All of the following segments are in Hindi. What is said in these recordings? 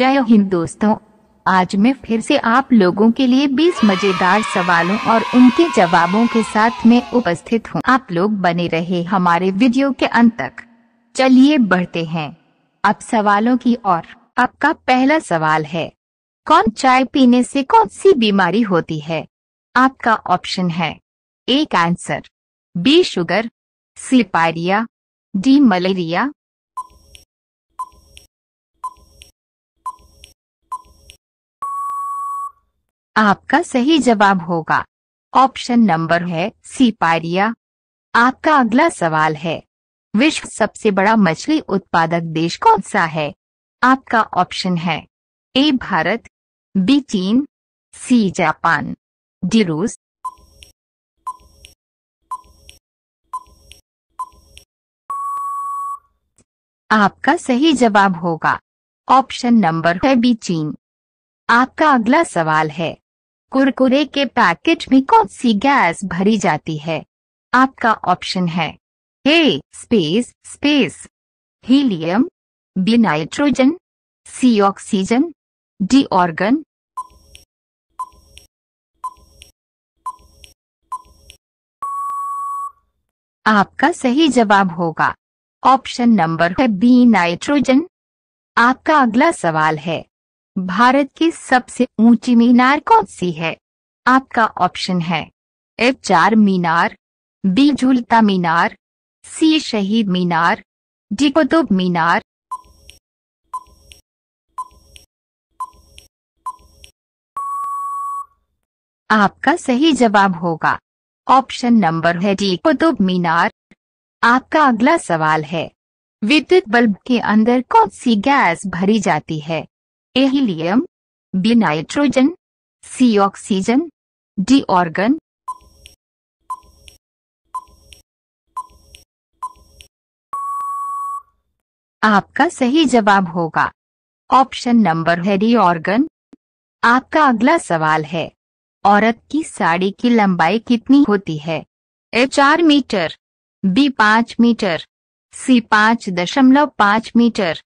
जय हिंद दोस्तों आज मैं फिर से आप लोगों के लिए 20 मजेदार सवालों और उनके जवाबों के साथ में उपस्थित हूँ आप लोग बने रहे हमारे वीडियो के अंत तक चलिए बढ़ते हैं अब सवालों की ओर आपका पहला सवाल है कौन चाय पीने से कौन सी बीमारी होती है आपका ऑप्शन है एक आंसर बी शुगर सिपारिया डी मलेरिया आपका सही जवाब होगा ऑप्शन नंबर है सीपारिया आपका अगला सवाल है विश्व सबसे बड़ा मछली उत्पादक देश कौन सा है आपका ऑप्शन है ए भारत बी चीन सी जापान डी रूस आपका सही जवाब होगा ऑप्शन नंबर है बी चीन आपका अगला सवाल है कुरकुरे के पैकेट में कौन सी गैस भरी जाती है आपका ऑप्शन है A space space helium B nitrogen C oxygen D argon आपका सही जवाब होगा ऑप्शन नंबर है बी नाइट्रोजन आपका अगला सवाल है भारत की सबसे ऊंची मीनार कौन सी है आपका ऑप्शन है ए चार मीनार बी झूलता मीनार सी शहीद मीनार डी कुतुब मीनार आपका सही जवाब होगा ऑप्शन नंबर है डी कुतुब मीनार आपका अगला सवाल है विद्युत बल्ब के अंदर कौन सी गैस भरी जाती है A helium B nitrogen C oxygen D argon आपका सही जवाब होगा ऑप्शन नंबर है डी ऑर्गन आपका अगला सवाल है औरत की साड़ी की लंबाई कितनी होती है ए चार मीटर बी पांच मीटर सी पांच दशमलव पांच मीटर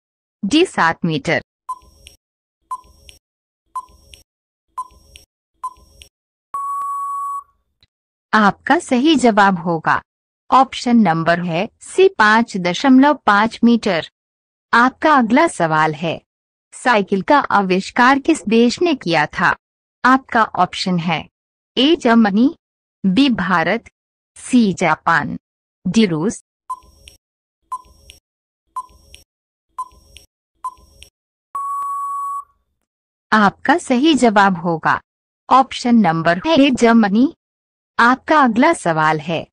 डी सात मीटर आपका सही जवाब होगा ऑप्शन नंबर है सी पाँच दशमलव पाँच मीटर आपका अगला सवाल है साइकिल का आविष्कार किस देश ने किया था आपका ऑप्शन है A Germany B Bharat C जापान डी रूस आपका सही जवाब होगा ऑप्शन नंबर है जर्मनी आपका अगला सवाल है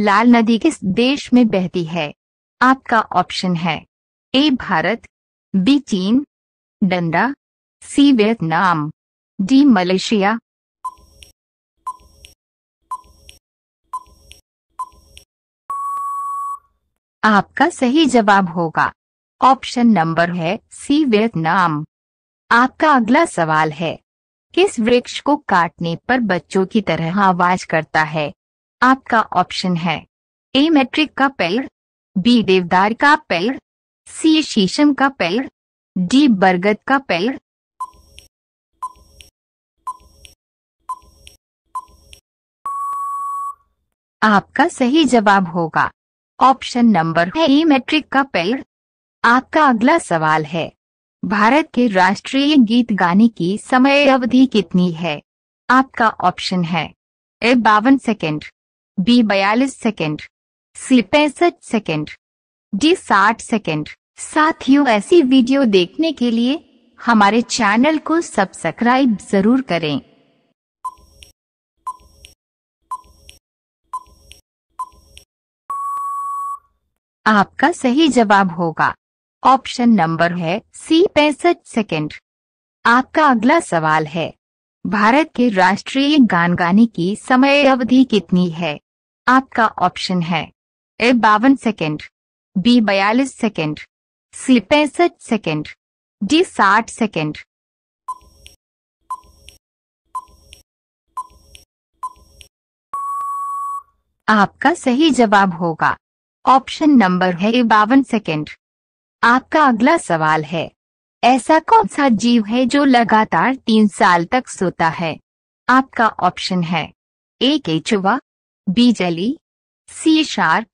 लाल नदी किस देश में बहती है आपका ऑप्शन है ए भारत बी चीन डंडा सी वियतनाम डी मलेशिया आपका सही जवाब होगा ऑप्शन नंबर है सी वियतनाम आपका अगला सवाल है किस वृक्ष को काटने पर बच्चों की तरह आवाज करता है आपका ऑप्शन है ए मैट्रिक का पेड़ बी देवदार का पेड़ सी शीशम का पेड़ डी बरगद का पेड़ आपका सही जवाब होगा ऑप्शन नंबर है ए मैट्रिक का पेड़ आपका अगला सवाल है भारत के राष्ट्रीय गीत गाने की समय अवधि कितनी है आपका ऑप्शन है ए बावन सेकेंड बी बयालीस सेकेंड सी पैंसठ सेकेंड डी साठ सेकेंड साथियों ऐसी वीडियो देखने के लिए हमारे चैनल को सब्सक्राइब जरूर करें आपका सही जवाब होगा ऑप्शन नंबर है सी पैंसठ सेकेंड आपका अगला सवाल है भारत के राष्ट्रीय गान गाने की समय अवधि कितनी है आपका ऑप्शन है ए बावन सेकेंड बी बयालीस सेकेंड सी पैंसठ सेकेंड डी साठ सेकेंड आपका सही जवाब होगा ऑप्शन नंबर है बावन सेकेंड आपका अगला सवाल है ऐसा कौन सा जीव है जो लगातार तीन साल तक सोता है आपका ऑप्शन है ए केचुआ बी जली सी शार्क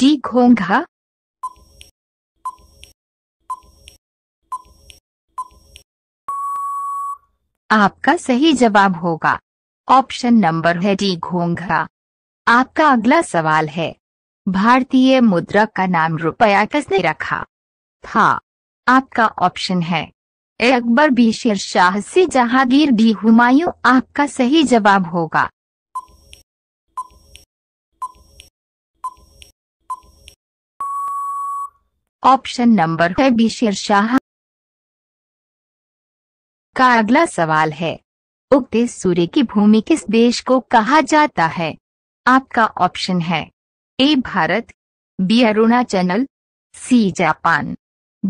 डी घोंघा आपका सही जवाब होगा ऑप्शन नंबर है डी घोंघा आपका अगला सवाल है भारतीय मुद्रा का नाम रुपया किसने रखा था आपका ऑप्शन है ए Akbar B Sher Shah C Jahangir D Humayun आपका सही जवाब होगा ऑप्शन नंबर है बी शेर शाह का अगला सवाल है उगते सूर्य की भूमि किस देश को कहा जाता है आपका ऑप्शन है A Bharat B Arunachal C जापान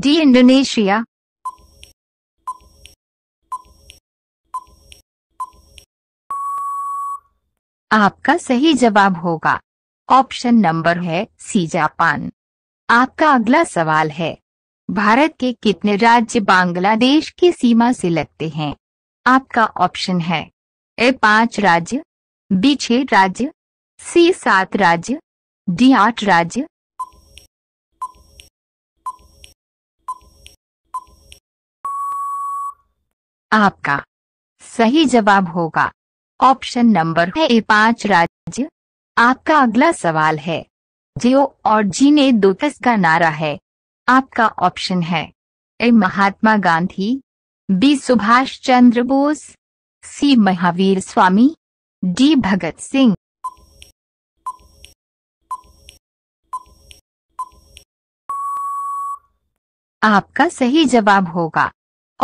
डी इंडोनेशिया आपका सही जवाब होगा ऑप्शन नंबर है सी जापान आपका अगला सवाल है भारत के कितने राज्य बांग्लादेश की सीमा से लगते हैं आपका ऑप्शन है ए पांच राज्य बी छह राज्य सी सात राज्य डी आठ राज्य आपका सही जवाब होगा ऑप्शन नंबर है ए पांच राज्य आपका अगला सवाल है जियो और जी ने दो का नारा है आपका ऑप्शन है A Mahatma Gandhi B Subhash Chandra Bose C Mahavir Swami D Bhagat Singh आपका सही जवाब होगा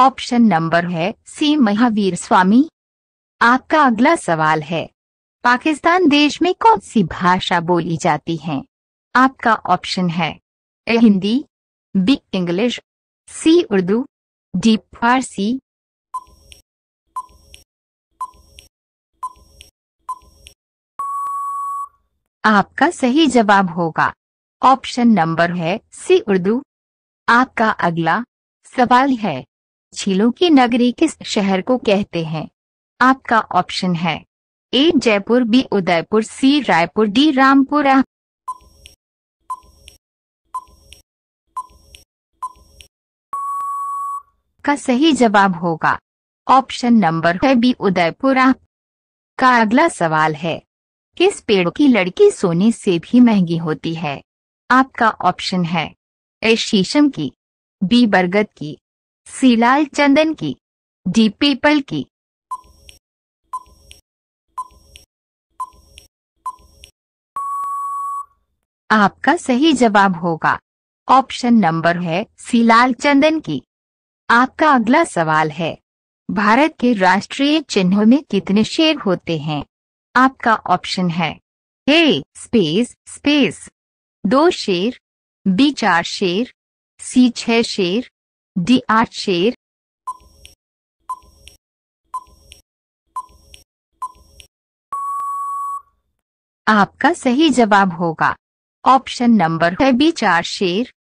ऑप्शन नंबर है सी महावीर स्वामी आपका अगला सवाल है पाकिस्तान देश में कौन सी भाषा बोली जाती है आपका ऑप्शन है A Hindi B English C Urdu D Farsi आपका सही जवाब होगा ऑप्शन नंबर है सी उर्दू आपका अगला सवाल है झीलों की नगरी किस शहर को कहते हैं आपका ऑप्शन है A Jaipur B Udaipur C Raipur D Rampura का सही जवाब होगा ऑप्शन नंबर है बी उदयपुरा का अगला सवाल है किस पेड़ की लड़की सोने से भी महंगी होती है आपका ऑप्शन है ए शीशम की बी बरगद की सीलाल चंदन की डी पीपल की आपका सही जवाब होगा ऑप्शन नंबर है सीलाल चंदन की आपका अगला सवाल है भारत के राष्ट्रीय चिन्हों में कितने शेर होते हैं आपका ऑप्शन है ए स्पेस स्पेस दो शेर बी चार शेर सी छह शेर डी आठ शेर आपका सही जवाब होगा ऑप्शन नंबर है बी चार शेर